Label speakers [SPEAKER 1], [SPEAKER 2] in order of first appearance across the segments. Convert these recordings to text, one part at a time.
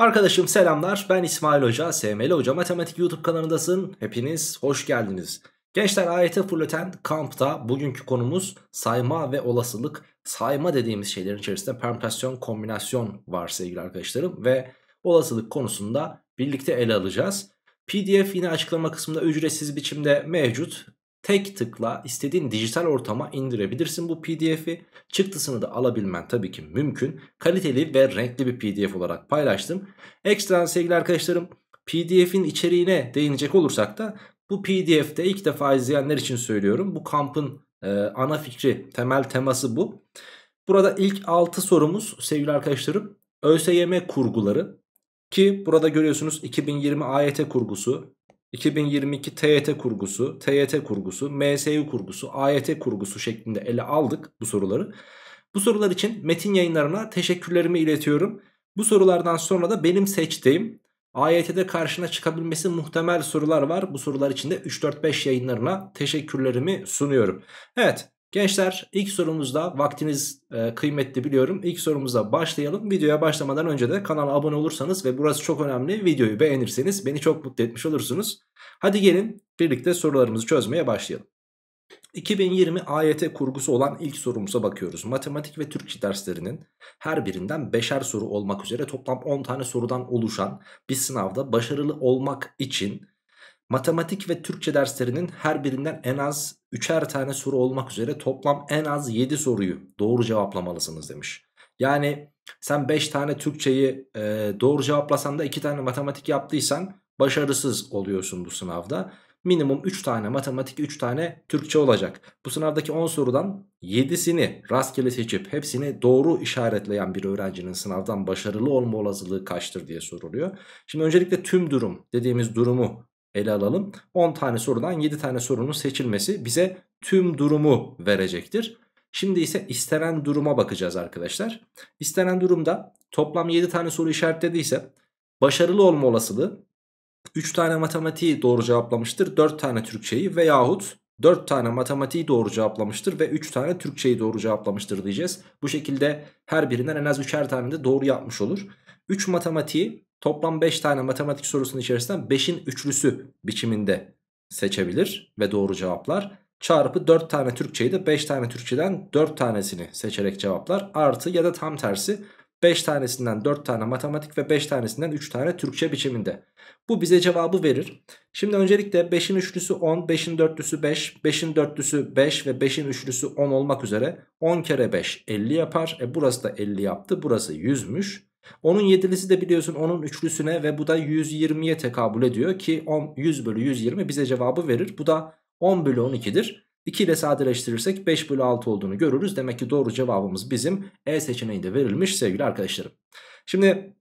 [SPEAKER 1] Arkadaşım selamlar ben İsmail Hoca, SML Hoca Matematik YouTube kanalındasın. Hepiniz hoş geldiniz. Gençler AYT Fullöten kampta bugünkü konumuz sayma ve olasılık. Sayma dediğimiz şeylerin içerisinde permütasyon, kombinasyon var sevgili arkadaşlarım ve olasılık konusunda birlikte ele alacağız. PDF yine açıklama kısmında ücretsiz biçimde mevcut. Tek tıkla istediğin dijital ortama indirebilirsin bu pdf'i. Çıktısını da alabilmen tabii ki mümkün. Kaliteli ve renkli bir pdf olarak paylaştım. Ekstra sevgili arkadaşlarım pdf'in içeriğine değinecek olursak da bu pdf'de ilk defa izleyenler için söylüyorum. Bu kampın e, ana fikri temel teması bu. Burada ilk 6 sorumuz sevgili arkadaşlarım ÖSYM kurguları ki burada görüyorsunuz 2020 AYT kurgusu, 2022 TYT kurgusu, TYT kurgusu, MSU kurgusu, AYT kurgusu şeklinde ele aldık bu soruları. Bu sorular için metin yayınlarına teşekkürlerimi iletiyorum. Bu sorulardan sonra da benim seçtiğim AYT'de karşına çıkabilmesi muhtemel sorular var. Bu sorular için de 3-4-5 yayınlarına teşekkürlerimi sunuyorum. Evet Gençler ilk sorumuzda vaktiniz e, kıymetli biliyorum. İlk sorumuza başlayalım. Videoya başlamadan önce de kanala abone olursanız ve burası çok önemli videoyu beğenirseniz beni çok mutlu etmiş olursunuz. Hadi gelin birlikte sorularımızı çözmeye başlayalım. 2020 AYT kurgusu olan ilk sorumuza bakıyoruz. Matematik ve Türkçe derslerinin her birinden beşer soru olmak üzere toplam 10 tane sorudan oluşan bir sınavda başarılı olmak için Matematik ve Türkçe derslerinin her birinden en az 3'er tane soru olmak üzere toplam en az 7 soruyu doğru cevaplamalısınız demiş. Yani sen 5 tane Türkçeyi e, doğru cevaplasan da 2 tane matematik yaptıysan başarısız oluyorsun bu sınavda. Minimum 3 tane matematik 3 tane Türkçe olacak. Bu sınavdaki 10 sorudan 7'sini rastgele seçip hepsini doğru işaretleyen bir öğrencinin sınavdan başarılı olma olasılığı kaçtır diye soruluyor. Şimdi öncelikle tüm durum dediğimiz durumu ele alalım. 10 tane sorudan 7 tane sorunun seçilmesi bize tüm durumu verecektir. Şimdi ise istenen duruma bakacağız arkadaşlar. İstenen durumda toplam 7 tane soru işaretlediyse başarılı olma olasılığı 3 tane matematiği doğru cevaplamıştır 4 tane Türkçeyi veyahut 4 tane matematiği doğru cevaplamıştır ve 3 tane Türkçeyi doğru cevaplamıştır diyeceğiz. Bu şekilde her birinden en az 3'er tane de doğru yapmış olur. 3 matematiği Toplam 5 tane matematik sorusunun içerisinden 5'in üçlüsü biçiminde seçebilir ve doğru cevaplar. Çarpı 4 tane Türkçeyi de 5 tane Türkçeden 4 tanesini seçerek cevaplar. Artı ya da tam tersi 5 tanesinden 4 tane matematik ve 5 tanesinden 3 tane Türkçe biçiminde. Bu bize cevabı verir. Şimdi öncelikle 5'in üçlüsü 10, 5'in dörtlüsü 5, 5'in dörtlüsü 5 ve 5'in üçlüsü 10 olmak üzere 10 kere 5 50 yapar. E burası da 50 yaptı, burası 100'müş. Onun yedilisi de biliyorsun onun üçlüsüne ve bu da 120'ye tekabül ediyor ki 10, 100 bölü 120 bize cevabı verir. Bu da 10 bölü 12'dir. 2 ile sadeleştirirsek 5 bölü 6 olduğunu görürüz. Demek ki doğru cevabımız bizim E seçeneğinde verilmiş sevgili arkadaşlarım. Şimdi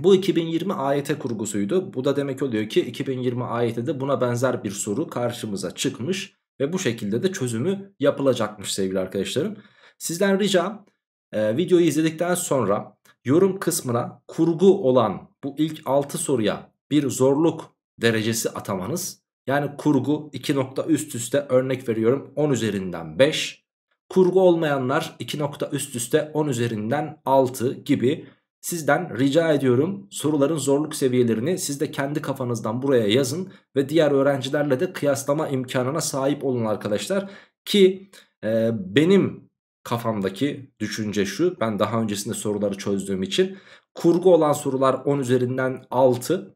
[SPEAKER 1] bu 2020 AYT kurgusuydu. Bu da demek oluyor ki 2020 AYT'de buna benzer bir soru karşımıza çıkmış. Ve bu şekilde de çözümü yapılacakmış sevgili arkadaşlarım. Sizden ricam e, videoyu izledikten sonra yorum kısmına kurgu olan bu ilk 6 soruya bir zorluk derecesi atamanız. Yani kurgu 2 nokta üst üste örnek veriyorum 10 üzerinden 5. Kurgu olmayanlar 2 nokta üst üste 10 üzerinden 6 gibi Sizden rica ediyorum soruların zorluk seviyelerini siz de kendi kafanızdan buraya yazın ve diğer öğrencilerle de kıyaslama imkanına sahip olun arkadaşlar. Ki e, benim kafamdaki düşünce şu. Ben daha öncesinde soruları çözdüğüm için kurgu olan sorular 10 üzerinden 6.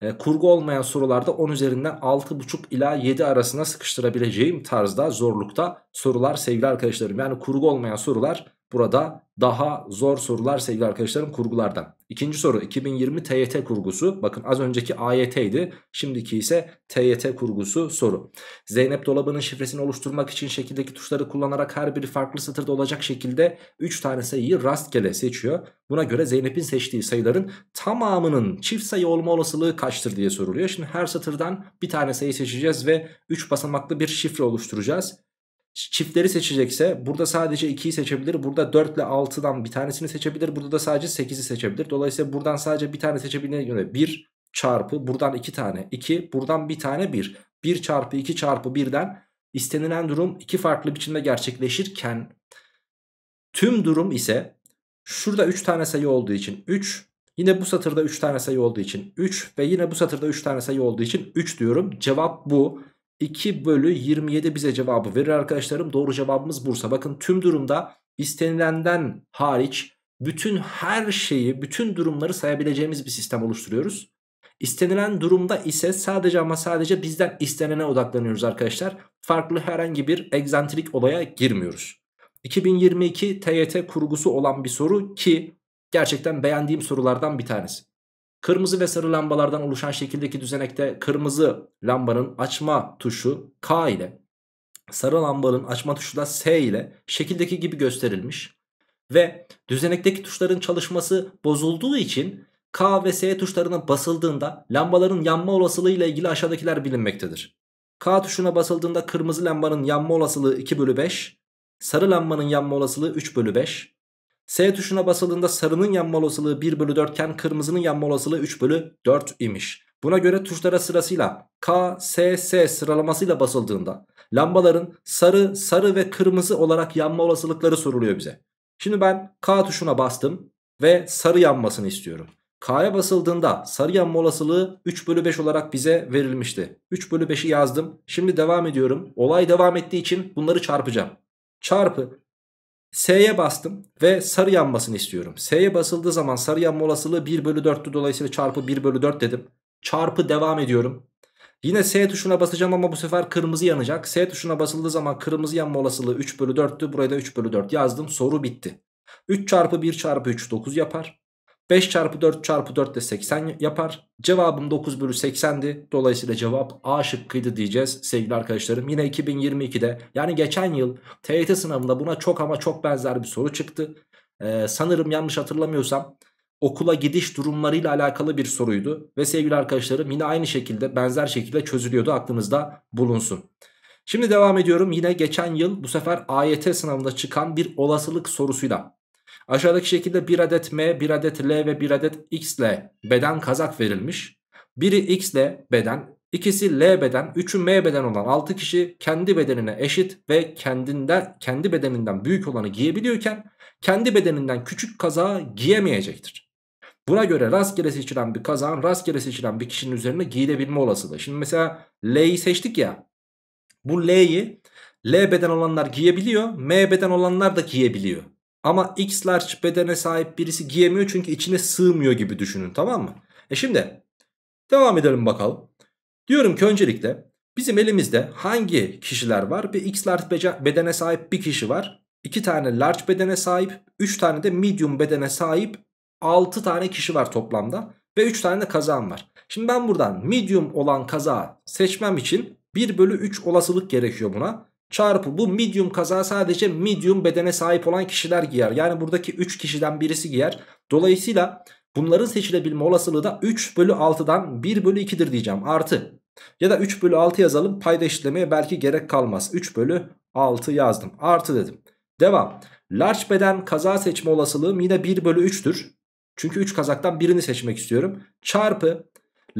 [SPEAKER 1] E, kurgu olmayan sorularda 10 üzerinden 6.5 ila 7 arasına sıkıştırabileceğim tarzda zorlukta sorular sevgili arkadaşlarım. Yani kurgu olmayan sorular Burada daha zor sorular sevgili arkadaşlarım kurgulardan. İkinci soru 2020 TYT kurgusu. Bakın az önceki AYT Şimdiki ise TYT kurgusu soru. Zeynep dolabının şifresini oluşturmak için şekildeki tuşları kullanarak her biri farklı satırda olacak şekilde 3 tane sayıyı rastgele seçiyor. Buna göre Zeynep'in seçtiği sayıların tamamının çift sayı olma olasılığı kaçtır diye soruluyor. Şimdi her satırdan bir tane sayı seçeceğiz ve 3 basamaklı bir şifre oluşturacağız çiftleri seçecekse burada sadece 2'yi seçebilir. Burada 4 ile 6'dan bir tanesini seçebilir. Burada da sadece 8'i seçebilir. Dolayısıyla buradan sadece bir tane seçebilene göre 1 çarpı buradan 2 tane 2 buradan bir tane 1. 1 çarpı 2 çarpı 1'den istenilen durum iki farklı biçimde gerçekleşirken tüm durum ise şurada 3 tane sayı olduğu için 3 yine bu satırda 3 tane sayı olduğu için 3 ve yine bu satırda 3 tane sayı olduğu için 3 diyorum. Cevap bu. 2 bölü 27 bize cevabı verir arkadaşlarım. Doğru cevabımız Bursa. Bakın tüm durumda istenilenden hariç bütün her şeyi, bütün durumları sayabileceğimiz bir sistem oluşturuyoruz. İstenilen durumda ise sadece ama sadece bizden istenene odaklanıyoruz arkadaşlar. Farklı herhangi bir egzantrik olaya girmiyoruz. 2022 TYT kurgusu olan bir soru ki gerçekten beğendiğim sorulardan bir tanesi. Kırmızı ve sarı lambalardan oluşan şekildeki düzenekte kırmızı lambanın açma tuşu K ile sarı lambanın açma tuşu da S ile şekildeki gibi gösterilmiş. Ve düzenekteki tuşların çalışması bozulduğu için K ve S tuşlarına basıldığında lambaların yanma olasılığı ile ilgili aşağıdakiler bilinmektedir. K tuşuna basıldığında kırmızı lambanın yanma olasılığı 2 bölü 5, sarı lambanın yanma olasılığı 3 bölü 5. S tuşuna basıldığında sarının yanma olasılığı 1 bölü 4 iken kırmızının yanma olasılığı 3 bölü 4 imiş. Buna göre tuşlara sırasıyla K, S, S sıralamasıyla basıldığında lambaların sarı, sarı ve kırmızı olarak yanma olasılıkları soruluyor bize. Şimdi ben K tuşuna bastım ve sarı yanmasını istiyorum. K'ya basıldığında sarı yanma olasılığı 3 bölü 5 olarak bize verilmişti. 3 bölü 5'i yazdım. Şimdi devam ediyorum. Olay devam ettiği için bunları çarpacağım. Çarpı S'ye bastım ve sarı yanmasını istiyorum. S'ye basıldığı zaman sarı yanma olasılığı 1 bölü 4'tü. Dolayısıyla çarpı 1 bölü 4 dedim. Çarpı devam ediyorum. Yine S tuşuna basacağım ama bu sefer kırmızı yanacak. S tuşuna basıldığı zaman kırmızı yanma olasılığı 3 bölü 4'tü. Buraya da 3 bölü 4 yazdım. Soru bitti. 3 çarpı 1 çarpı 3 9 yapar. 5 çarpı 4 çarpı 4 de 80 yapar. Cevabım 9 bölü 80'di. Dolayısıyla cevap A şıkkıydı diyeceğiz sevgili arkadaşlarım. Yine 2022'de yani geçen yıl TYT sınavında buna çok ama çok benzer bir soru çıktı. Ee, sanırım yanlış hatırlamıyorsam okula gidiş durumlarıyla alakalı bir soruydu. Ve sevgili arkadaşlarım yine aynı şekilde benzer şekilde çözülüyordu aklınızda bulunsun. Şimdi devam ediyorum yine geçen yıl bu sefer AYT sınavında çıkan bir olasılık sorusuyla. Aşağıdaki şekilde bir adet M, bir adet L ve bir adet X ile beden kazak verilmiş. Biri X ile beden, ikisi L beden, üçü M beden olan 6 kişi kendi bedenine eşit ve kendinden kendi bedeninden büyük olanı giyebiliyorken kendi bedeninden küçük kazağı giyemeyecektir. Buna göre rastgele seçilen bir kazağın rastgele seçilen bir kişinin üzerine giyilebilme olasılığı. Şimdi mesela L'yi seçtik ya. Bu L'yi L beden olanlar giyebiliyor, M beden olanlar da giyebiliyor. Ama X large bedene sahip birisi giyemiyor çünkü içine sığmıyor gibi düşünün tamam mı? E şimdi devam edelim bakalım. Diyorum ki öncelikle bizim elimizde hangi kişiler var? Bir X large bedene sahip bir kişi var. 2 tane large bedene sahip, 3 tane de medium bedene sahip 6 tane kişi var toplamda ve 3 tane de kazan var. Şimdi ben buradan medium olan kazağı seçmem için 1 bölü 3 olasılık gerekiyor buna. Çarpı bu medium kaza sadece medium bedene sahip olan kişiler giyer. Yani buradaki 3 kişiden birisi giyer. Dolayısıyla bunların seçilebilme olasılığı da 3 bölü 6'dan 1 bölü 2'dir diyeceğim. Artı ya da 3 bölü 6 yazalım payda işlemeye belki gerek kalmaz. 3 bölü 6 yazdım. Artı dedim. Devam. Large beden kaza seçme olasılığım yine 1 bölü 3'tür. Çünkü 3 kazaktan birini seçmek istiyorum. Çarpı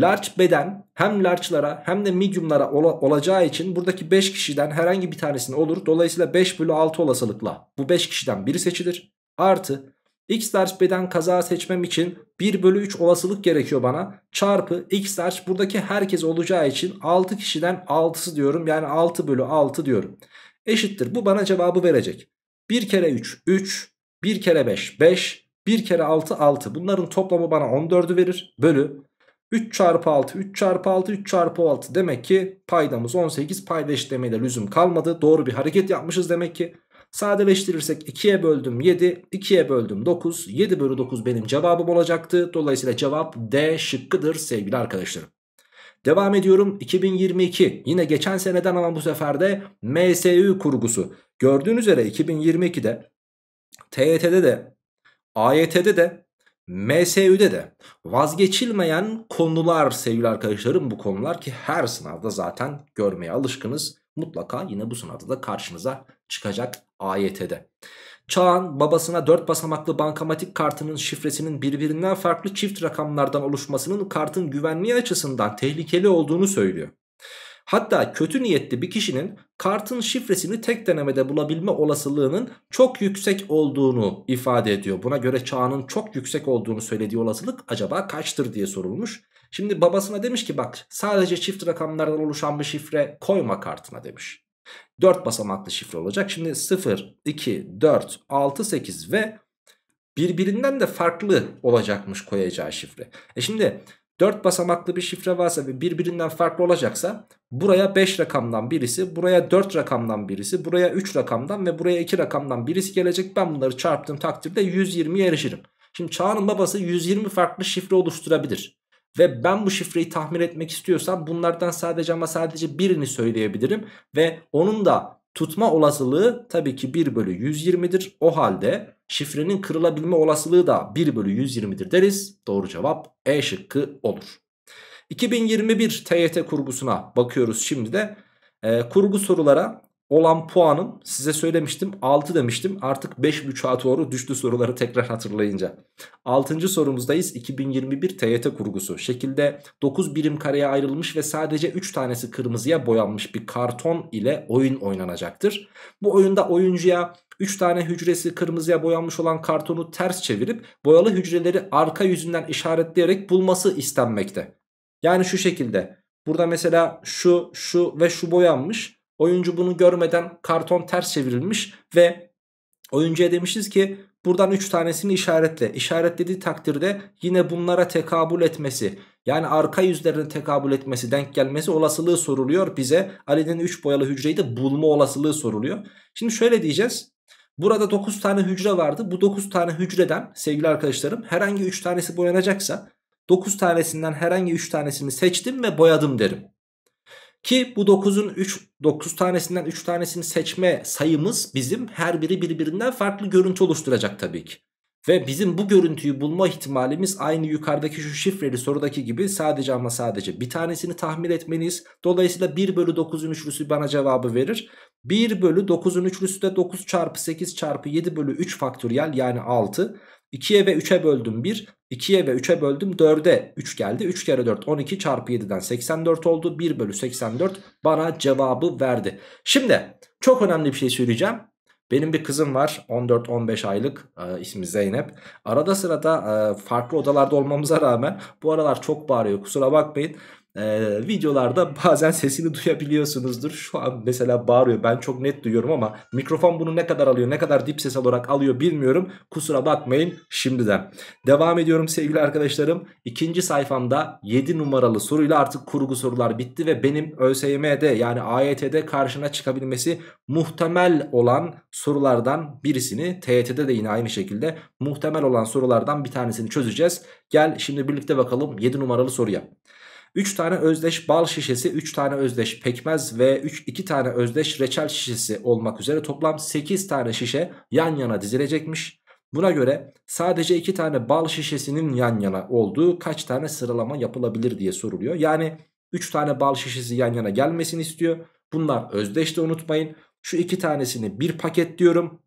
[SPEAKER 1] large beden hem large'lara hem de medium'lara ola, olacağı için buradaki 5 kişiden herhangi bir tanesini olur. Dolayısıyla 5 bölü 6 olasılıkla bu 5 kişiden biri seçilir. Artı x large beden kaza seçmem için 1 bölü 3 olasılık gerekiyor bana. Çarpı x large buradaki herkes olacağı için 6 kişiden 6'sı diyorum. Yani 6 bölü 6 diyorum. Eşittir bu bana cevabı verecek. 1 kere 3 3 1 kere 5 5 1 kere 6 6 bunların toplamı bana 14'ü verir. Bölü 3 çarpı 6 3 çarpı 6 3 çarpı 6 demek ki paydamız 18 payda eşitlemeye lüzum kalmadı. Doğru bir hareket yapmışız demek ki. Sadeleştirirsek 2'ye böldüm 7 2'ye böldüm 9 7 bölü 9 benim cevabım olacaktı. Dolayısıyla cevap D şıkkıdır sevgili arkadaşlarım. Devam ediyorum 2022 yine geçen seneden ama bu sefer de MSÜ kurgusu. Gördüğünüz üzere 2022'de TYT'de de AYT'de de MSÜ'de de vazgeçilmeyen konular sevgili arkadaşlarım bu konular ki her sınavda zaten görmeye alışkınız. Mutlaka yine bu sınavda da karşınıza çıkacak AYT'de. Çağan babasına 4 basamaklı bankamatik kartının şifresinin birbirinden farklı çift rakamlardan oluşmasının kartın güvenliği açısından tehlikeli olduğunu söylüyor. Hatta kötü niyetli bir kişinin kartın şifresini tek denemede bulabilme olasılığının çok yüksek olduğunu ifade ediyor. Buna göre çağının çok yüksek olduğunu söylediği olasılık acaba kaçtır diye sorulmuş. Şimdi babasına demiş ki bak sadece çift rakamlardan oluşan bir şifre koyma kartına demiş. 4 basamaklı şifre olacak. Şimdi 0, 2, 4, 6, 8 ve birbirinden de farklı olacakmış koyacağı şifre. E şimdi 4 basamaklı bir şifre varsa ve birbirinden farklı olacaksa buraya 5 rakamdan birisi, buraya 4 rakamdan birisi, buraya 3 rakamdan ve buraya 2 rakamdan birisi gelecek. Ben bunları çarptığım takdirde 120'ye erişirim. Şimdi Çağan'ın babası 120 farklı şifre oluşturabilir. Ve ben bu şifreyi tahmin etmek istiyorsam bunlardan sadece ama sadece birini söyleyebilirim. Ve onun da Tutma olasılığı tabii ki 1 bölü 120'dir. O halde şifrenin kırılabilme olasılığı da 1 bölü 120'dir deriz. Doğru cevap E şıkkı olur. 2021 TYT kurgusuna bakıyoruz şimdi de. E, kurgu sorulara olan puanım size söylemiştim 6 demiştim artık 5.5'a doğru düştü soruları tekrar hatırlayınca. 6. sorumuzdayız 2021 TYT kurgusu şekilde 9 birim kareye ayrılmış ve sadece 3 tanesi kırmızıya boyanmış bir karton ile oyun oynanacaktır. Bu oyunda oyuncuya 3 tane hücresi kırmızıya boyanmış olan kartonu ters çevirip boyalı hücreleri arka yüzünden işaretleyerek bulması istenmekte. Yani şu şekilde burada mesela şu şu ve şu boyanmış Oyuncu bunu görmeden karton ters çevrilmiş ve oyuncuya demişiz ki buradan 3 tanesini işaretle. İşaretlediği takdirde yine bunlara tekabül etmesi yani arka yüzlerine tekabül etmesi denk gelmesi olasılığı soruluyor bize. Ali'nin 3 boyalı hücreyi de bulma olasılığı soruluyor. Şimdi şöyle diyeceğiz. Burada 9 tane hücre vardı. Bu 9 tane hücreden sevgili arkadaşlarım herhangi 3 tanesi boyanacaksa 9 tanesinden herhangi 3 tanesini seçtim ve boyadım derim. Ki bu 9'un 3 9 tanesinden 3 tanesini seçme sayımız bizim her biri birbirinden farklı görüntü oluşturacak tabii ki. Ve bizim bu görüntüyü bulma ihtimalimiz aynı yukarıdaki şu şifreli sorudaki gibi sadece ama sadece bir tanesini tahmin etmeniz Dolayısıyla 1 bölü 9'un üçlüsü bana cevabı verir. 1 bölü 9'un üçlüsü de 9 çarpı 8 çarpı 7 bölü 3 faktöriyel yani 6. 2'ye ve 3'e böldüm 1. 2'ye ve 3'e böldüm 4'e 3 geldi. 3 kere 4 12 çarpı 7'den 84 oldu. 1 bölü 84 bana cevabı verdi. Şimdi çok önemli bir şey söyleyeceğim. Benim bir kızım var 14-15 aylık e, ismi Zeynep. Arada sırada e, farklı odalarda olmamıza rağmen bu aralar çok bağırıyor kusura bakmayın. Ee, videolarda bazen sesini duyabiliyorsunuzdur. Şu an mesela bağırıyor. Ben çok net duyuyorum ama mikrofon bunu ne kadar alıyor, ne kadar dip ses olarak alıyor bilmiyorum. Kusura bakmayın şimdiden. Devam ediyorum sevgili arkadaşlarım. İkinci sayfamda 7 numaralı soruyla artık kurgu sorular bitti ve benim ÖSYM'de yani AYT'de karşına çıkabilmesi muhtemel olan sorulardan birisini TYT'de de yine aynı şekilde muhtemel olan sorulardan bir tanesini çözeceğiz. Gel şimdi birlikte bakalım 7 numaralı soruya. 3 tane özdeş bal şişesi, 3 tane özdeş pekmez ve 3 2 tane özdeş reçel şişesi olmak üzere toplam 8 tane şişe yan yana dizilecekmiş. Buna göre sadece 2 tane bal şişesinin yan yana olduğu kaç tane sıralama yapılabilir diye soruluyor. Yani 3 tane bal şişesi yan yana gelmesini istiyor. Bunlar özdeş de unutmayın. Şu iki tanesini bir paket diyorum.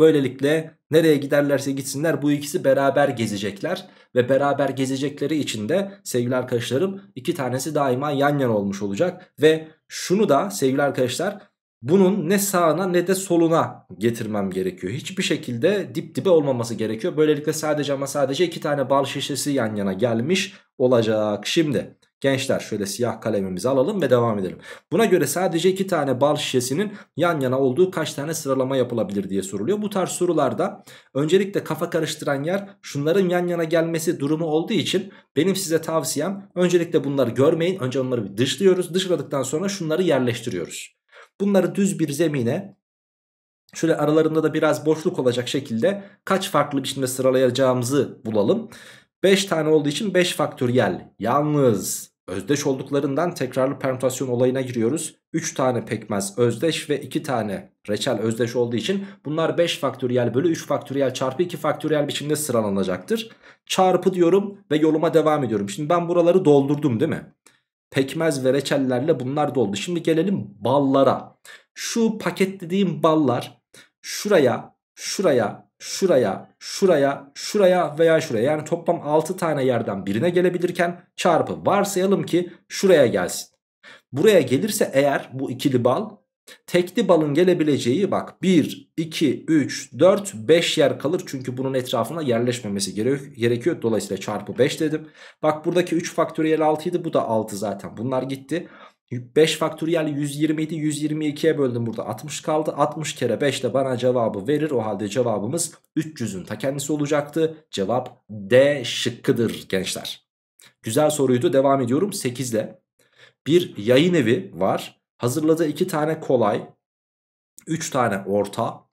[SPEAKER 1] Böylelikle nereye giderlerse gitsinler bu ikisi beraber gezecekler. Ve beraber gezecekleri için de sevgili arkadaşlarım iki tanesi daima yan yana olmuş olacak. Ve şunu da sevgili arkadaşlar bunun ne sağına ne de soluna getirmem gerekiyor. Hiçbir şekilde dip dibe olmaması gerekiyor. Böylelikle sadece ama sadece iki tane bal şişesi yan yana gelmiş olacak. Şimdi Gençler şöyle siyah kalemimizi alalım ve devam edelim. Buna göre sadece iki tane bal şişesinin yan yana olduğu kaç tane sıralama yapılabilir diye soruluyor. Bu tarz sorularda öncelikle kafa karıştıran yer şunların yan yana gelmesi durumu olduğu için benim size tavsiyem öncelikle bunları görmeyin. Önce onları bir dışlıyoruz. Dışladıktan sonra şunları yerleştiriyoruz. Bunları düz bir zemine şöyle aralarında da biraz boşluk olacak şekilde kaç farklı biçimde sıralayacağımızı bulalım. 5 tane olduğu için 5 faktöriyel. Yalnız Özdeş olduklarından tekrarlı permütasyon olayına giriyoruz. 3 tane pekmez özdeş ve 2 tane reçel özdeş olduğu için bunlar 5 faktöriyel bölü 3 faktöriyel çarpı 2 faktöriyel biçimde sıralanacaktır. Çarpı diyorum ve yoluma devam ediyorum. Şimdi ben buraları doldurdum değil mi? Pekmez ve reçellerle bunlar doldu. Şimdi gelelim ballara. Şu paketlediğim ballar şuraya, şuraya, şuraya, şuraya, şuraya veya şuraya. Yani toplam 6 tane yerden birine gelebilirken çarpı varsayalım ki şuraya gelsin. Buraya gelirse eğer bu ikili bal tekli balın gelebileceği bak 1, 2, 3, 4, 5 yer kalır. Çünkü bunun etrafına yerleşmemesi gerekiyor. Dolayısıyla çarpı 5 dedim. Bak buradaki 3 faktöriyel 6 idi bu da 6 zaten bunlar gitti. 5 faktöriyel 120 idi 122'ye böldüm burada 60 kaldı 60 kere 5 de bana cevabı verir o halde cevabımız 300'ün ta kendisi olacaktı cevap D şıkkıdır gençler güzel soruydu devam ediyorum 8 ile bir yayın evi var hazırladığı 2 tane kolay 3 tane orta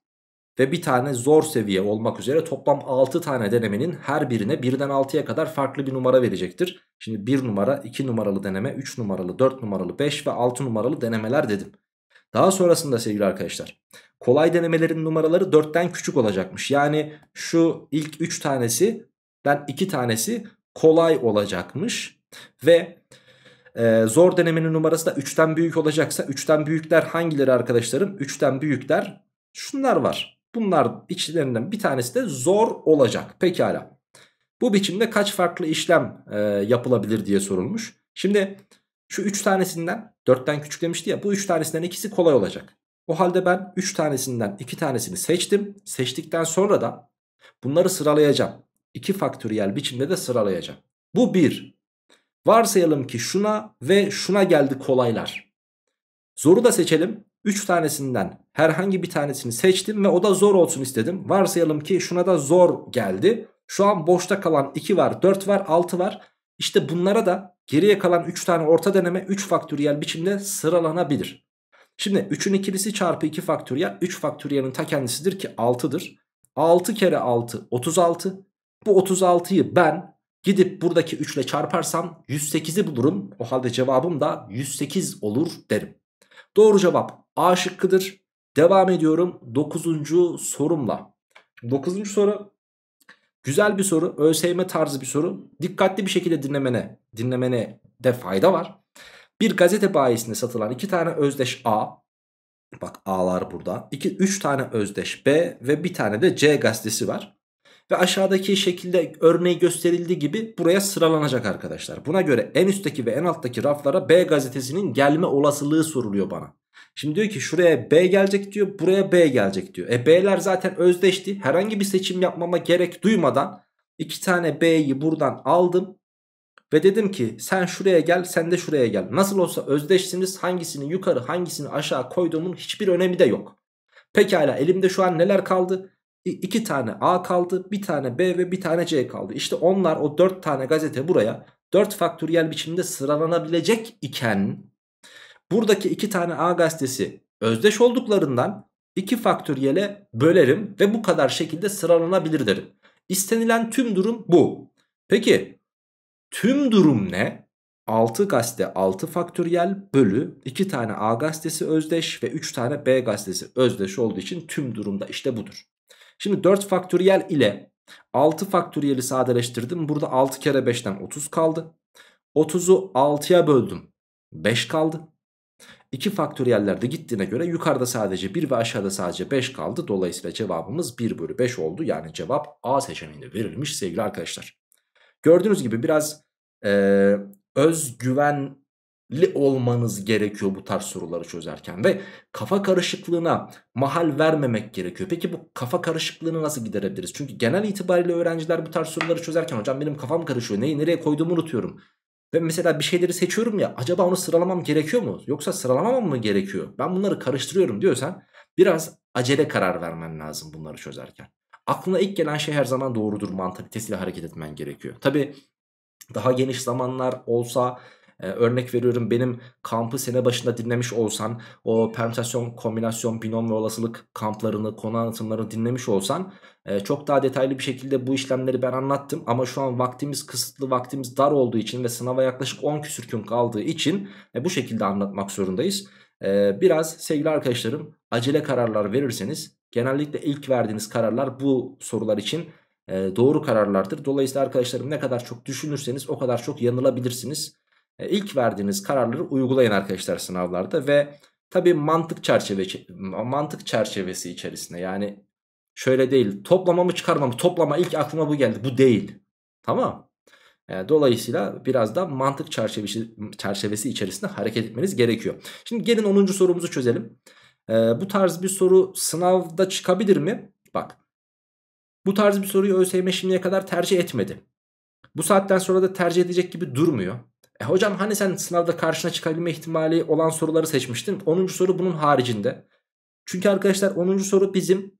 [SPEAKER 1] ve bir tane zor seviye olmak üzere toplam 6 tane denemenin her birine 1'den 6'ya kadar farklı bir numara verecektir. Şimdi 1 numara, 2 numaralı deneme, 3 numaralı, 4 numaralı, 5 ve 6 numaralı denemeler dedim. Daha sonrasında sevgili arkadaşlar kolay denemelerin numaraları 4'ten küçük olacakmış. Yani şu ilk 3 tanesi ben 2 tanesi kolay olacakmış ve e, zor denemenin numarası da 3'ten büyük olacaksa 3'ten büyükler hangileri arkadaşlarım? 3'ten büyükler şunlar var. Bunlar içlerinden bir tanesi de zor olacak. Pekala. Bu biçimde kaç farklı işlem e, yapılabilir diye sorulmuş. Şimdi şu 3 tanesinden 4'ten küçük demişti ya bu 3 tanesinden ikisi kolay olacak. O halde ben 3 tanesinden 2 tanesini seçtim. Seçtikten sonra da bunları sıralayacağım. 2 faktöriyel biçimde de sıralayacağım. Bu 1. Varsayalım ki şuna ve şuna geldi kolaylar. Zoru da seçelim. 3 tanesinden herhangi bir tanesini seçtim ve o da zor olsun istedim. Varsayalım ki şuna da zor geldi. Şu an boşta kalan 2 var, 4 var, 6 var. İşte bunlara da geriye kalan 3 tane orta deneme 3 faktöriyel biçimde sıralanabilir. Şimdi 3'ün ikilisi çarpı 2 faktöriyel 3 faktöriyelin ta kendisidir ki 6'dır. 6 kere 6 36. Bu 36'yı ben gidip buradaki 3 ile çarparsam 108'i bulurum. O halde cevabım da 108 olur derim. Doğru cevap A şıkkıdır. Devam ediyorum 9. sorumla. 9. soru güzel bir soru. ÖSYM tarzı bir soru. Dikkatli bir şekilde dinlemene, dinlemene de fayda var. Bir gazete bayisinde satılan iki tane özdeş A. Bak A'lar burada. 2 üç tane özdeş B ve bir tane de C gazetesi var. Ve aşağıdaki şekilde örneği gösterildiği gibi buraya sıralanacak arkadaşlar. Buna göre en üstteki ve en alttaki raflara B gazetesinin gelme olasılığı soruluyor bana. Şimdi diyor ki şuraya B gelecek diyor buraya B gelecek diyor. E B'ler zaten özdeşti. Herhangi bir seçim yapmama gerek duymadan iki tane B'yi buradan aldım. Ve dedim ki sen şuraya gel sen de şuraya gel. Nasıl olsa özdeşsiniz hangisini yukarı hangisini aşağı koyduğumun hiçbir önemi de yok. Pekala elimde şu an neler kaldı? 2 tane A kaldı, bir tane B ve bir tane C kaldı. İşte onlar o 4 tane gazete buraya 4 faktöriyel biçimde sıralanabilecek iken buradaki 2 tane A gazetesi özdeş olduklarından 2 faktöriyele bölerim ve bu kadar şekilde sıralanabilir derim. İstenilen tüm durum bu. Peki tüm durum ne? 6 gazete 6 faktöriyel bölü 2 tane A gazetesi özdeş ve 3 tane B gazetesi özdeş olduğu için tüm durumda işte budur. Şimdi 4 faktöriyel ile 6 faktöriyeli sadeleştirdim. Burada 6 kere 5'ten 30 kaldı. 30'u 6'ya böldüm. 5 kaldı. 2 faktöriyeller de gittiğine göre yukarıda sadece 1 ve aşağıda sadece 5 kaldı. Dolayısıyla cevabımız 1 bölü 5 oldu. Yani cevap A seçeneğinde verilmiş sevgili arkadaşlar. Gördüğünüz gibi biraz e, özgüven olmanız gerekiyor bu tarz soruları çözerken ve kafa karışıklığına mahal vermemek gerekiyor. Peki bu kafa karışıklığını nasıl giderebiliriz? Çünkü genel itibariyle öğrenciler bu tarz soruları çözerken hocam benim kafam karışıyor. Neyi nereye koyduğumu unutuyorum. Ve mesela bir şeyleri seçiyorum ya acaba onu sıralamam gerekiyor mu? Yoksa sıralamam mı gerekiyor? Ben bunları karıştırıyorum diyorsan biraz acele karar vermen lazım bunları çözerken. Aklına ilk gelen şey her zaman doğrudur mantalitesiyle hareket etmen gerekiyor. Tabi daha geniş zamanlar olsa e, örnek veriyorum benim kampı sene başında dinlemiş olsan o permütasyon, kombinasyon, binom ve olasılık kamplarını, konu anlatımlarını dinlemiş olsan e, çok daha detaylı bir şekilde bu işlemleri ben anlattım. Ama şu an vaktimiz kısıtlı, vaktimiz dar olduğu için ve sınava yaklaşık 10 küsür gün kaldığı için e, bu şekilde anlatmak zorundayız. E, biraz sevgili arkadaşlarım acele kararlar verirseniz genellikle ilk verdiğiniz kararlar bu sorular için e, doğru kararlardır. Dolayısıyla arkadaşlarım ne kadar çok düşünürseniz o kadar çok yanılabilirsiniz. E, ilk verdiğiniz kararları uygulayın arkadaşlar sınavlarda ve tabi mantık çerçevesi mantık çerçevesi içerisinde yani şöyle değil toplama mı çıkarma mı toplama ilk aklıma bu geldi bu değil tamam e, Dolayısıyla biraz da mantık çerçevesi, çerçevesi içerisinde hareket etmeniz gerekiyor. Şimdi gelin 10. sorumuzu çözelim. Ee, bu tarz bir soru sınavda çıkabilir mi? Bak bu tarz bir soruyu ÖSYM şimdiye kadar tercih etmedi. Bu saatten sonra da tercih edecek gibi durmuyor. E hocam hani sen sınavda karşına çıkabilme ihtimali olan soruları seçmiştin. 10. soru bunun haricinde. Çünkü arkadaşlar 10. soru bizim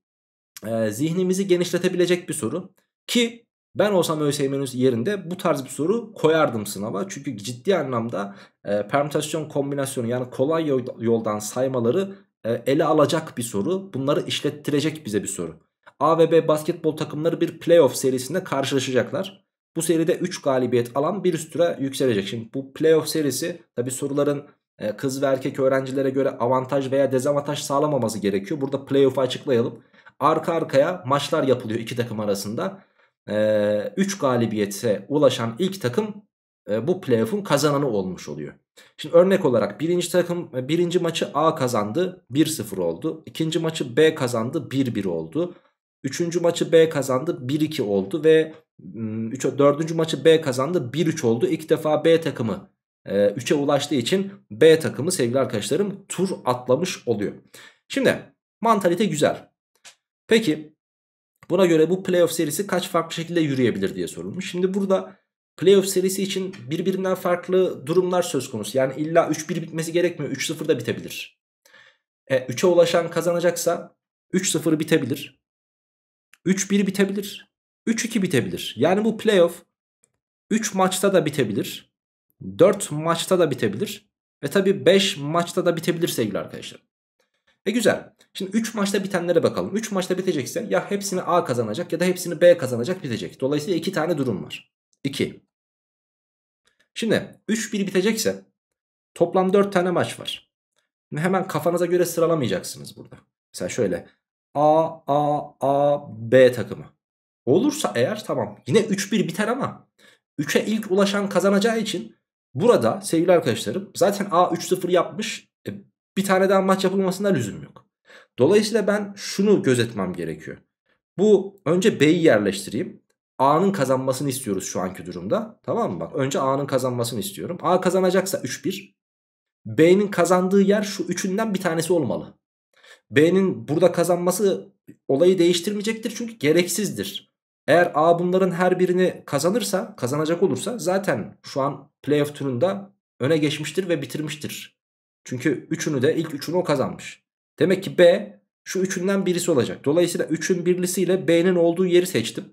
[SPEAKER 1] e, zihnimizi genişletebilecek bir soru. Ki ben olsam ÖSYM'nin yerinde bu tarz bir soru koyardım sınava. Çünkü ciddi anlamda e, permütasyon kombinasyonu yani kolay yoldan saymaları e, ele alacak bir soru. Bunları işlettirecek bize bir soru. A ve B basketbol takımları bir playoff serisinde karşılaşacaklar. Bu seride 3 galibiyet alan bir üst tura yükselecek. Şimdi bu playoff serisi tabi soruların e, kız ve erkek öğrencilere göre avantaj veya dezavantaj sağlamaması gerekiyor. Burada playoff'u açıklayalım. Arka arkaya maçlar yapılıyor iki takım arasında. 3 e, galibiyete ulaşan ilk takım e, bu playoff'un kazananı olmuş oluyor. Şimdi örnek olarak birinci takım birinci maçı A kazandı 1-0 oldu. İkinci maçı B kazandı 1-1 oldu. Üçüncü maçı B kazandı 1-2 oldu ve 3 hmm, 4. maçı B kazandı. 1-3 oldu. İlk defa B takımı 3'e ulaştığı için B takımı sevgili arkadaşlarım tur atlamış oluyor. Şimdi mantalite güzel. Peki buna göre bu playoff serisi kaç farklı şekilde yürüyebilir diye sorulmuş. Şimdi burada playoff serisi için birbirinden farklı durumlar söz konusu. Yani illa 3-1 bitmesi gerekmiyor. 3-0 da bitebilir. E, 3'e ulaşan kazanacaksa 3-0 bitebilir. 3-1 bitebilir. 3-2 bitebilir. Yani bu playoff 3 maçta da bitebilir. 4 maçta da bitebilir. Ve tabii 5 maçta da bitebilir sevgili arkadaşlar. E güzel. Şimdi 3 maçta bitenlere bakalım. 3 maçta bitecekse ya hepsini A kazanacak ya da hepsini B kazanacak bitecek. Dolayısıyla 2 tane durum var. 2. Şimdi 3-1 bitecekse toplam 4 tane maç var. Şimdi hemen kafanıza göre sıralamayacaksınız burada. Mesela şöyle A, A, A, B takımı. Olursa eğer tamam yine 3-1 biter ama 3'e ilk ulaşan kazanacağı için burada sevgili arkadaşlarım zaten A 3-0 yapmış e, bir tane daha maç yapılmasında lüzum yok. Dolayısıyla ben şunu gözetmem gerekiyor. Bu önce B'yi yerleştireyim. A'nın kazanmasını istiyoruz şu anki durumda. Tamam mı? Bak önce A'nın kazanmasını istiyorum. A kazanacaksa 3-1. B'nin kazandığı yer şu üçünden bir tanesi olmalı. B'nin burada kazanması olayı değiştirmeyecektir çünkü gereksizdir. Eğer A bunların her birini kazanırsa, kazanacak olursa zaten şu an playoff turunda öne geçmiştir ve bitirmiştir. Çünkü üçünü de ilk üçünü o kazanmış. Demek ki B şu üçünden birisi olacak. Dolayısıyla üçün birlisiyle B'nin olduğu yeri seçtim.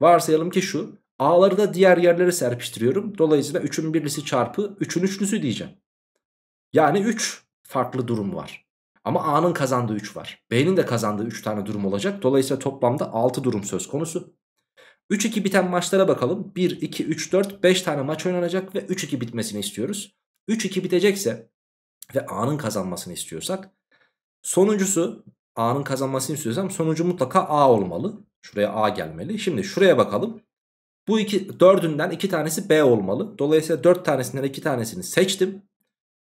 [SPEAKER 1] Varsayalım ki şu. A'ları da diğer yerlere serpiştiriyorum. Dolayısıyla 3'ün birlisi çarpı 3'ün üçlüsü diyeceğim. Yani 3 farklı durum var. Ama A'nın kazandığı 3 var. B'nin de kazandığı 3 tane durum olacak. Dolayısıyla toplamda 6 durum söz konusu. 3-2 biten maçlara bakalım. 1, 2, 3, 4, 5 tane maç oynanacak ve 3-2 bitmesini istiyoruz. 3-2 bitecekse ve A'nın kazanmasını istiyorsak sonuncusu A'nın kazanmasını istiyorsam sonucu mutlaka A olmalı. Şuraya A gelmeli. Şimdi şuraya bakalım. Bu iki, dördünden iki tanesi B olmalı. Dolayısıyla dört tanesinden iki tanesini seçtim.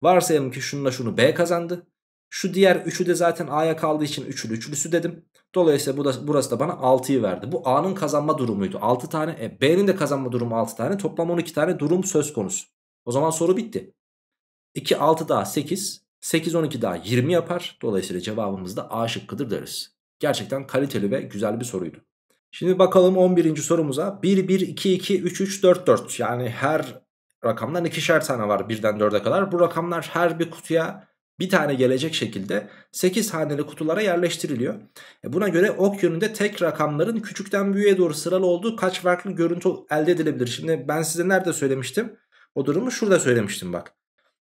[SPEAKER 1] Varsayalım ki şununla şunu B kazandı. Şu diğer üçü de zaten A'ya kaldığı için üçlü üçlüsü dedim. Dolayısıyla bu da, burası da bana 6'yı verdi. Bu A'nın kazanma durumuydu. 6 tane. E, B'nin de kazanma durumu 6 tane. Toplam 12 tane durum söz konusu. O zaman soru bitti. 2 6 daha 8. 8 12 daha 20 yapar. Dolayısıyla cevabımız da A şıkkıdır deriz. Gerçekten kaliteli ve güzel bir soruydu. Şimdi bakalım 11. sorumuza. 1 1 2 2 3 3 4 4. Yani her rakamdan ikişer tane var birden 4'e kadar. Bu rakamlar her bir kutuya bir tane gelecek şekilde 8 haneli kutulara yerleştiriliyor. E, buna göre ok yönünde tek rakamların küçükten büyüğe doğru sıralı olduğu kaç farklı görüntü elde edilebilir? Şimdi ben size nerede söylemiştim? O durumu şurada söylemiştim bak.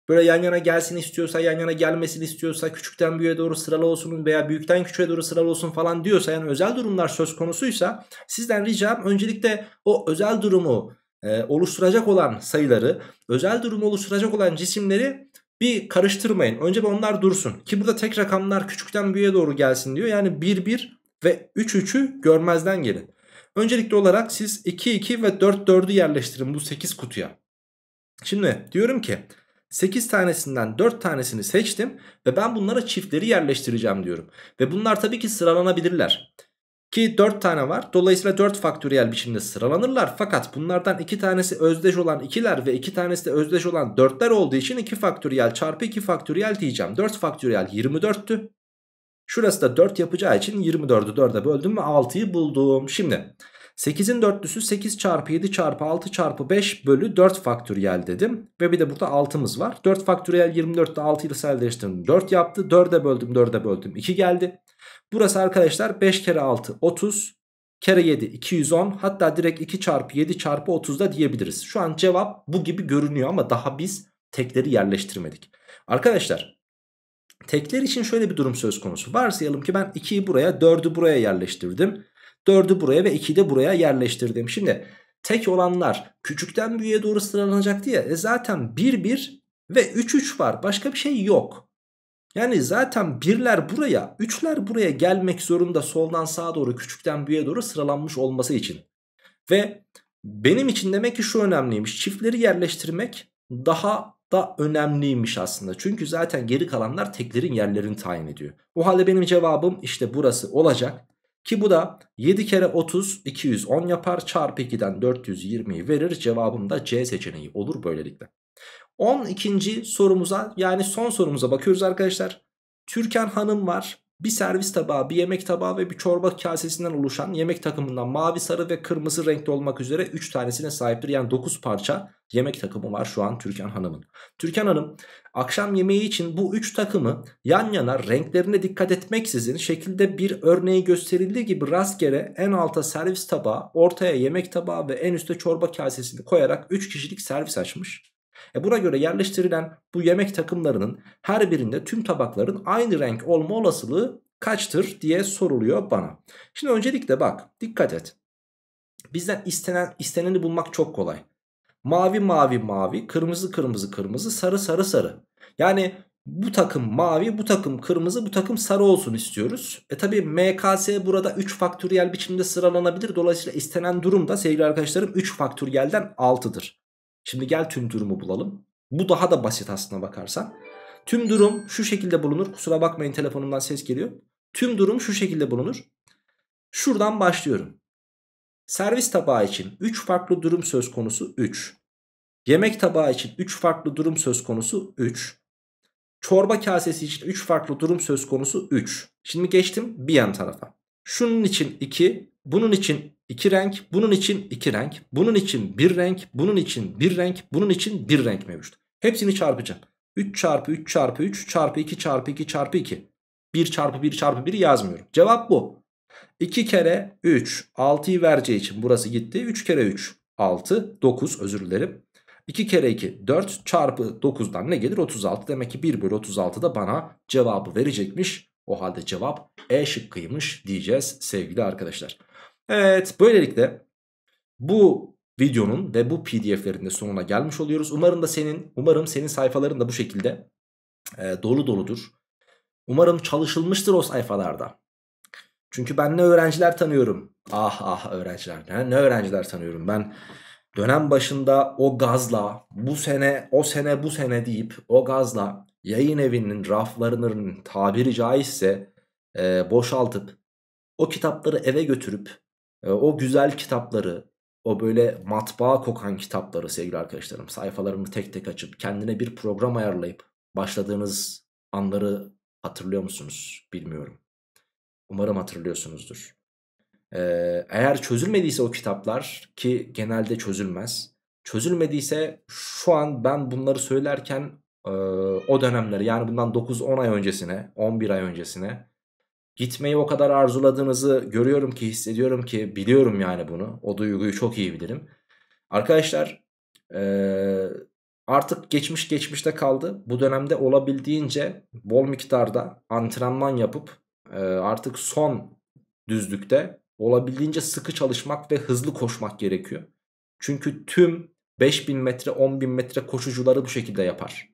[SPEAKER 1] Böyle yan yana gelsin istiyorsa, yan yana gelmesin istiyorsa, küçükten büyüğe doğru sıralı olsun veya büyükten küçüğe doğru sıralı olsun falan diyorsa yani özel durumlar söz konusuysa sizden ricam öncelikle o özel durumu e, oluşturacak olan sayıları, özel durumu oluşturacak olan cisimleri bir karıştırmayın. Önce bir onlar dursun. Ki burada tek rakamlar küçükten büyüğe doğru gelsin diyor. Yani 1 1 ve 3 3'ü görmezden gelin. Öncelikli olarak siz 2 2 ve 4 4'ü yerleştirin bu 8 kutuya. Şimdi diyorum ki 8 tanesinden 4 tanesini seçtim ve ben bunlara çiftleri yerleştireceğim diyorum. Ve bunlar tabii ki sıralanabilirler. Ki 4 tane var. Dolayısıyla 4 faktöriyel biçimde sıralanırlar. Fakat bunlardan 2 tanesi özdeş olan 2'ler ve 2 tanesi de özdeş olan 4'ler olduğu için 2 faktöriyel çarpı 2 faktöriyel diyeceğim. 4 faktöriyel 24'tü. Şurası da 4 yapacağı için 24'ü 4'e böldüm ve 6'yı buldum. Şimdi 8'in dörtlüsü 8 çarpı 7 çarpı 6 çarpı 5 bölü 4 faktöriyel dedim. Ve bir de burada 6'mız var. 4 faktöriyel 24'te 6 ile sadeleştirdim. 4 yaptı. 4'e böldüm 4'e böldüm 2 geldi. Burası arkadaşlar 5 kere 6 30 kere 7 210 hatta direkt 2 çarpı 7 çarpı 30 da diyebiliriz. Şu an cevap bu gibi görünüyor ama daha biz tekleri yerleştirmedik. Arkadaşlar tekler için şöyle bir durum söz konusu. Varsayalım ki ben 2'yi buraya 4'ü buraya yerleştirdim. 4'ü buraya ve 2'yi de buraya yerleştirdim. Şimdi tek olanlar küçükten büyüğe doğru sıralanacak diye e zaten 1 1 ve 3 3 var başka bir şey yok. Yani zaten birler buraya, üçler buraya gelmek zorunda soldan sağa doğru, küçükten büyüğe doğru sıralanmış olması için. Ve benim için demek ki şu önemliymiş. Çiftleri yerleştirmek daha da önemliymiş aslında. Çünkü zaten geri kalanlar teklerin yerlerini tayin ediyor. O halde benim cevabım işte burası olacak. Ki bu da 7 kere 30 210 yapar çarpı 2'den 420'yi verir. Cevabım da C seçeneği olur böylelikle. 12. sorumuza yani son sorumuza bakıyoruz arkadaşlar. Türkan Hanım var. Bir servis tabağı, bir yemek tabağı ve bir çorba kasesinden oluşan yemek takımından mavi, sarı ve kırmızı renkte olmak üzere 3 tanesine sahiptir. Yani 9 parça yemek takımı var şu an Türkan Hanım'ın. Türkan Hanım akşam yemeği için bu 3 takımı yan yana renklerine dikkat etmeksizin şekilde bir örneği gösterildiği gibi rastgele en alta servis tabağı, ortaya yemek tabağı ve en üste çorba kasesini koyarak 3 kişilik servis açmış. E buna göre yerleştirilen bu yemek takımlarının her birinde tüm tabakların aynı renk olma olasılığı kaçtır diye soruluyor bana. Şimdi öncelikle bak dikkat et. Bizden istenen isteneni bulmak çok kolay. Mavi mavi mavi, kırmızı kırmızı kırmızı, sarı sarı sarı. Yani bu takım mavi, bu takım kırmızı, bu takım sarı olsun istiyoruz. E tabi MKS burada 3 faktöriyel biçimde sıralanabilir. Dolayısıyla istenen durum da sevgili arkadaşlarım 3 faktöriyelden 6'dır. Şimdi gel tüm durumu bulalım. Bu daha da basit aslına bakarsan. Tüm durum şu şekilde bulunur. Kusura bakmayın telefonumdan ses geliyor. Tüm durum şu şekilde bulunur. Şuradan başlıyorum. Servis tabağı için 3 farklı durum söz konusu 3. Yemek tabağı için 3 farklı durum söz konusu 3. Çorba kasesi için 3 farklı durum söz konusu 3. Şimdi geçtim bir yan tarafa. Şunun için 2, bunun için 2 renk, bunun için 2 renk, bunun için 1 renk, bunun için 1 renk, bunun için 1 renk mevcut. Hepsini çarpacağım. 3 çarpı 3 çarpı 3 çarpı 2 çarpı 2 çarpı 2. 1 çarpı 1 çarpı 1 yazmıyorum. Cevap bu. 2 kere 3 6'yı vereceği için burası gitti. 3 kere 3 6 9 özür dilerim. 2 kere 2 4 çarpı 9'dan ne gelir? 36 demek ki 1 bölü 36 da bana cevabı verecekmiş. O halde cevap E şıkkıymış diyeceğiz sevgili arkadaşlar. Evet böylelikle bu videonun ve bu pdf'lerin de sonuna gelmiş oluyoruz. Umarım da senin umarım senin sayfaların da bu şekilde e, dolu doludur. Umarım çalışılmıştır o sayfalarda. Çünkü ben ne öğrenciler tanıyorum. Ah ah öğrenciler. Ne, ne öğrenciler tanıyorum. Ben dönem başında o gazla bu sene o sene bu sene deyip o gazla yayın evinin raflarının tabiri caizse e, boşaltıp o kitapları eve götürüp ee, o güzel kitapları, o böyle matbaa kokan kitapları sevgili arkadaşlarım sayfalarını tek tek açıp kendine bir program ayarlayıp başladığınız anları hatırlıyor musunuz bilmiyorum. Umarım hatırlıyorsunuzdur. Ee, eğer çözülmediyse o kitaplar ki genelde çözülmez. Çözülmediyse şu an ben bunları söylerken e, o dönemleri yani bundan 9-10 ay öncesine 11 ay öncesine Gitmeyi o kadar arzuladığınızı görüyorum ki hissediyorum ki biliyorum yani bunu. O duyguyu çok iyi bilirim. Arkadaşlar artık geçmiş geçmişte kaldı. Bu dönemde olabildiğince bol miktarda antrenman yapıp artık son düzlükte olabildiğince sıkı çalışmak ve hızlı koşmak gerekiyor. Çünkü tüm 5000 metre 10.000 metre koşucuları bu şekilde yapar.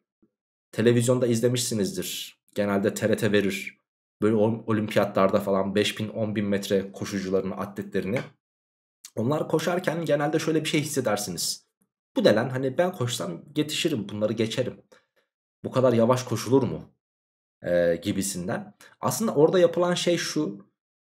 [SPEAKER 1] Televizyonda izlemişsinizdir. Genelde TRT verir böyle olimpiyatlarda falan 5000 10000 metre koşucuların atletlerini onlar koşarken genelde şöyle bir şey hissedersiniz. Bu delen hani ben koşsam yetişirim bunları geçerim. Bu kadar yavaş koşulur mu? Ee, gibisinden. Aslında orada yapılan şey şu.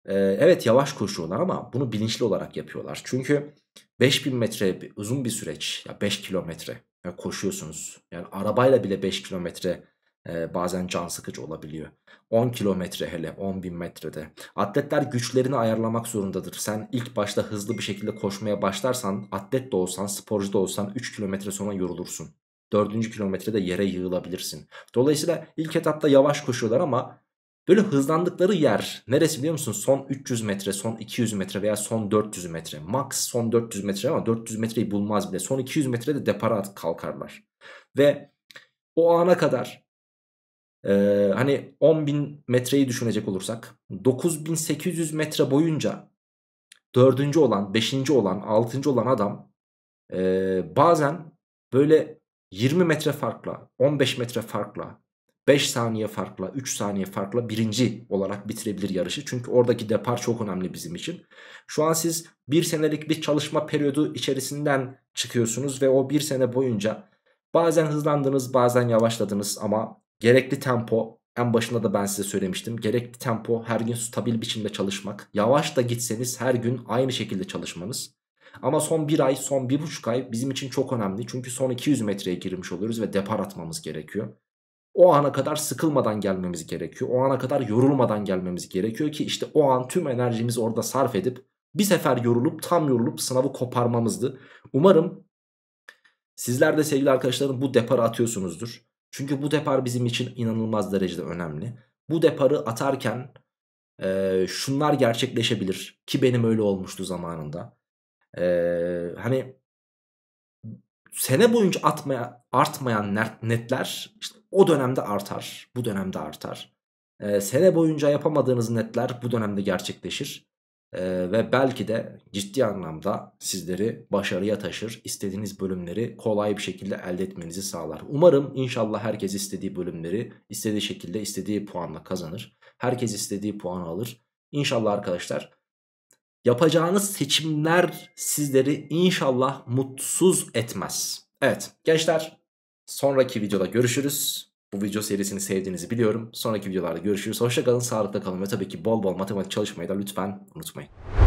[SPEAKER 1] E, evet yavaş koşuyorlar ama bunu bilinçli olarak yapıyorlar. Çünkü 5000 metre uzun bir süreç. Ya 5 kilometre koşuyorsunuz. Yani arabayla bile 5 kilometre e, bazen can sıkıcı olabiliyor. 10 kilometre hele 10 bin metrede. Atletler güçlerini ayarlamak zorundadır. Sen ilk başta hızlı bir şekilde koşmaya başlarsan atlet de olsan sporcu da olsan 3 kilometre sonra yorulursun. 4. kilometrede yere yığılabilirsin. Dolayısıyla ilk etapta yavaş koşuyorlar ama böyle hızlandıkları yer neresi biliyor musun? Son 300 metre, son 200 metre veya son 400 metre. Max son 400 metre ama 400 metreyi bulmaz bile. Son 200 metrede depara kalkarlar. Ve o ana kadar ee, hani 10.000 metreyi düşünecek olursak 9800 metre boyunca dördüncü olan, beşinci olan, altıncı olan adam e, bazen böyle 20 metre farkla, 15 metre farkla, 5 saniye farkla, 3 saniye farkla birinci olarak bitirebilir yarışı. Çünkü oradaki depar çok önemli bizim için. Şu an siz bir senelik bir çalışma periyodu içerisinden çıkıyorsunuz ve o bir sene boyunca bazen hızlandınız, bazen yavaşladınız ama Gerekli tempo en başında da ben size söylemiştim. Gerekli tempo her gün stabil biçimde çalışmak. Yavaş da gitseniz her gün aynı şekilde çalışmanız. Ama son bir ay, son bir buçuk ay bizim için çok önemli. Çünkü son 200 metreye girmiş oluyoruz ve depar atmamız gerekiyor. O ana kadar sıkılmadan gelmemiz gerekiyor. O ana kadar yorulmadan gelmemiz gerekiyor ki işte o an tüm enerjimizi orada sarf edip bir sefer yorulup tam yorulup sınavı koparmamızdı. Umarım sizler de sevgili arkadaşlarım bu depar atıyorsunuzdur. Çünkü bu depar bizim için inanılmaz derecede önemli. Bu deparı atarken e, şunlar gerçekleşebilir ki benim öyle olmuştu zamanında. E, hani sene boyunca atmaya, artmayan netler işte o dönemde artar, bu dönemde artar. E, sene boyunca yapamadığınız netler bu dönemde gerçekleşir. Ee, ve belki de ciddi anlamda sizleri başarıya taşır. İstediğiniz bölümleri kolay bir şekilde elde etmenizi sağlar. Umarım inşallah herkes istediği bölümleri istediği şekilde istediği puanla kazanır. Herkes istediği puanı alır. İnşallah arkadaşlar yapacağınız seçimler sizleri inşallah mutsuz etmez. Evet gençler sonraki videoda görüşürüz. Bu video serisini sevdiğinizi biliyorum. Sonraki videolarda görüşürüz. Hoşçakalın, sağlıkla kalın ve tabii ki bol bol matematik çalışmayı da lütfen unutmayın.